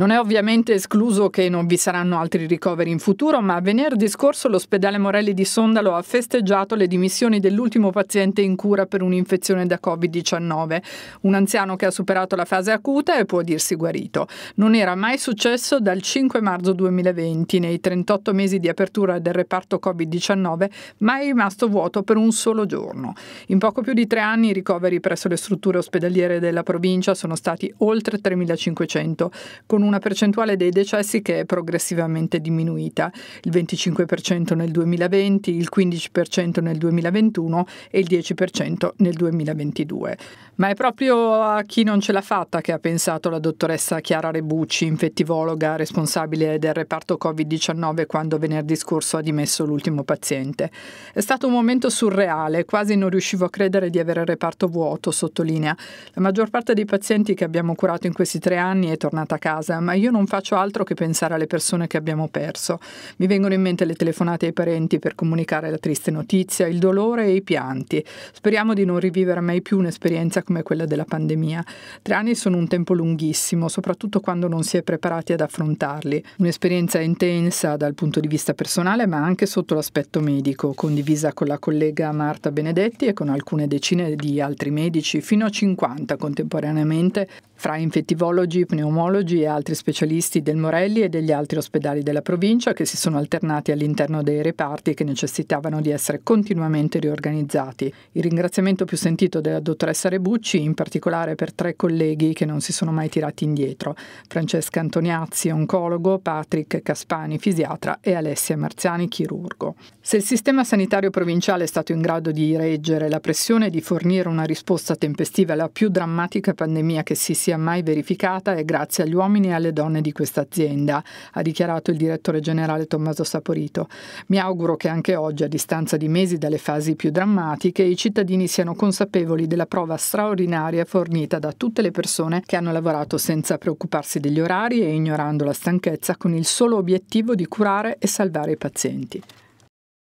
Non è ovviamente escluso che non vi saranno altri ricoveri in futuro, ma venerdì scorso l'ospedale Morelli di Sondalo ha festeggiato le dimissioni dell'ultimo paziente in cura per un'infezione da Covid-19, un anziano che ha superato la fase acuta e può dirsi guarito. Non era mai successo dal 5 marzo 2020, nei 38 mesi di apertura del reparto Covid-19, ma è rimasto vuoto per un solo giorno. In poco più di tre anni i ricoveri presso le strutture ospedaliere della provincia sono stati oltre 3.500, con un una percentuale dei decessi che è progressivamente diminuita, il 25% nel 2020, il 15% nel 2021 e il 10% nel 2022. Ma è proprio a chi non ce l'ha fatta che ha pensato la dottoressa Chiara Rebucci, infettivologa responsabile del reparto Covid-19 quando venerdì scorso ha dimesso l'ultimo paziente. È stato un momento surreale, quasi non riuscivo a credere di avere il reparto vuoto, sottolinea. La maggior parte dei pazienti che abbiamo curato in questi tre anni è tornata a casa casa, ma io non faccio altro che pensare alle persone che abbiamo perso. Mi vengono in mente le telefonate ai parenti per comunicare la triste notizia, il dolore e i pianti. Speriamo di non rivivere mai più un'esperienza come quella della pandemia. Tre anni sono un tempo lunghissimo, soprattutto quando non si è preparati ad affrontarli. Un'esperienza intensa dal punto di vista personale, ma anche sotto l'aspetto medico, condivisa con la collega Marta Benedetti e con alcune decine di altri medici, fino a 50 contemporaneamente, fra infettivologi, pneumologi e altri specialisti del Morelli e degli altri ospedali della provincia che si sono alternati all'interno dei reparti che necessitavano di essere continuamente riorganizzati. Il ringraziamento più sentito della dottoressa Rebucci, in particolare per tre colleghi che non si sono mai tirati indietro, Francesca Antoniazzi, oncologo, Patrick Caspani, fisiatra e Alessia Marziani, chirurgo. Se il sistema sanitario provinciale è stato in grado di reggere la pressione e di fornire una risposta tempestiva alla più drammatica pandemia che si sia sia mai verificata è grazie agli uomini e alle donne di questa azienda, ha dichiarato il direttore generale Tommaso Saporito. Mi auguro che anche oggi, a distanza di mesi dalle fasi più drammatiche, i cittadini siano consapevoli della prova straordinaria fornita da tutte le persone che hanno lavorato senza preoccuparsi degli orari e ignorando la stanchezza con il solo obiettivo di curare e salvare i pazienti.